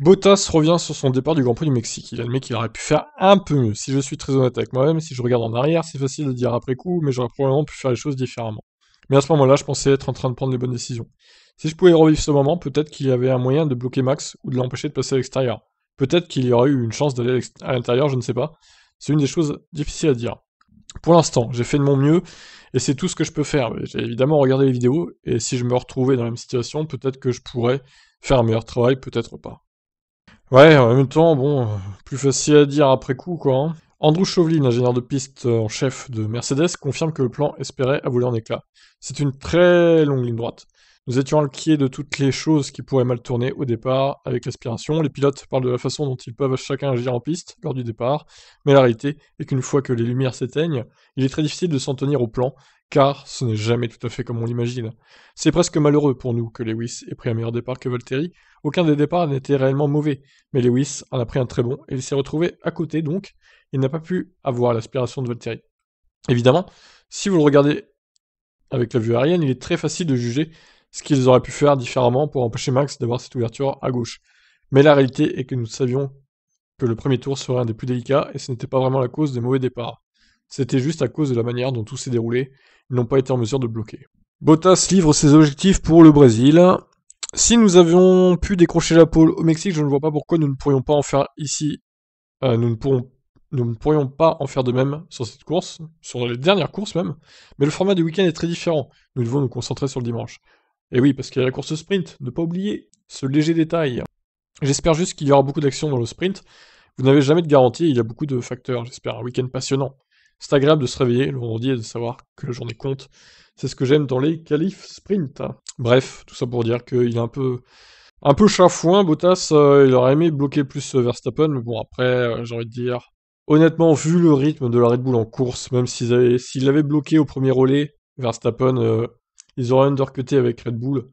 Bottas revient sur son départ du Grand Prix du Mexique. Il admet qu'il aurait pu faire un peu mieux. Si je suis très honnête avec moi-même, si je regarde en arrière, c'est facile de dire après coup, mais j'aurais probablement pu faire les choses différemment. Mais à ce moment-là, je pensais être en train de prendre les bonnes décisions. Si je pouvais revivre ce moment, peut-être qu'il y avait un moyen de bloquer Max ou de l'empêcher de passer à l'extérieur. Peut-être qu'il y aurait eu une chance d'aller à l'intérieur, je ne sais pas. C'est une des choses difficiles à dire. Pour l'instant, j'ai fait de mon mieux et c'est tout ce que je peux faire. J'ai évidemment regardé les vidéos et si je me retrouvais dans la même situation, peut-être que je pourrais faire un meilleur travail, peut-être pas. Ouais, en même temps, bon, plus facile à dire après coup, quoi. Hein. Andrew Chauvelin, ingénieur de piste en chef de Mercedes, confirme que le plan espérait a en éclat. C'est une très longue ligne droite. Nous étions inquiets de toutes les choses qui pourraient mal tourner au départ avec l'aspiration. Les pilotes parlent de la façon dont ils peuvent chacun agir en piste lors du départ, mais la réalité est qu'une fois que les lumières s'éteignent, il est très difficile de s'en tenir au plan car ce n'est jamais tout à fait comme on l'imagine. C'est presque malheureux pour nous que Lewis ait pris un meilleur départ que Valtteri, aucun des départs n'était réellement mauvais, mais Lewis en a pris un très bon et il s'est retrouvé à côté donc, il n'a pas pu avoir l'aspiration de Valtteri. Évidemment, si vous le regardez avec la vue aérienne, il est très facile de juger ce qu'ils auraient pu faire différemment pour empêcher Max d'avoir cette ouverture à gauche. Mais la réalité est que nous savions que le premier tour serait un des plus délicats et ce n'était pas vraiment la cause des mauvais départs. C'était juste à cause de la manière dont tout s'est déroulé, ils n'ont pas été en mesure de bloquer. Bottas livre ses objectifs pour le Brésil. Si nous avions pu décrocher la pole au Mexique, je ne vois pas pourquoi nous ne pourrions pas en faire ici. Euh, nous, ne nous, ne pourrions pas en faire de même sur cette course, sur les dernières courses même. Mais le format du week-end est très différent. Nous devons nous concentrer sur le dimanche. Et oui, parce qu'il y a la course sprint, ne pas oublier ce léger détail. J'espère juste qu'il y aura beaucoup d'actions dans le sprint. Vous n'avez jamais de garantie, il y a beaucoup de facteurs. J'espère un week-end passionnant. C'est agréable de se réveiller, le vendredi, et de savoir que la journée compte. C'est ce que j'aime dans les qualifs sprint. Bref, tout ça pour dire qu'il est un peu, un peu chafouin, Bottas. Euh, il aurait aimé bloquer plus euh, Verstappen, mais bon, après, j'aurais euh, j'ai envie de dire. Honnêtement, vu le rythme de la Red Bull en course, même s'il avait bloqué au premier relais, Verstappen, ils auraient undercuté avec Red Bull.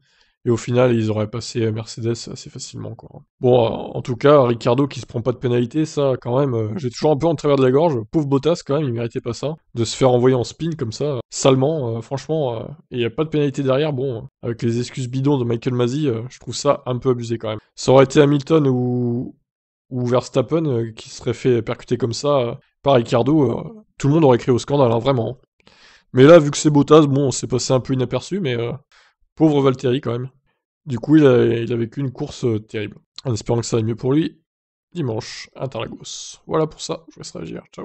Et au final, ils auraient passé Mercedes assez facilement. Quoi. Bon, en tout cas, Ricardo qui se prend pas de pénalité, ça, quand même, euh, j'ai toujours un peu en travers de la gorge. Pauvre Bottas, quand même, il méritait pas ça. De se faire envoyer en spin comme ça, salement, euh, franchement, euh, il y a pas de pénalité derrière. Bon, avec les excuses bidons de Michael Mazzi, je trouve ça un peu abusé quand même. Ça aurait été Hamilton ou, ou Verstappen qui serait fait percuter comme ça par Ricardo, tout le monde aurait crié au scandale, hein, vraiment. Mais là, vu que c'est Bottas, bon, c'est passé un peu inaperçu, mais Pauvre Valtteri quand même. Du coup, il a, vécu une course euh, terrible. En espérant que ça aille mieux pour lui, dimanche, à Interlagos. Voilà pour ça, je vous laisse réagir. Ciao.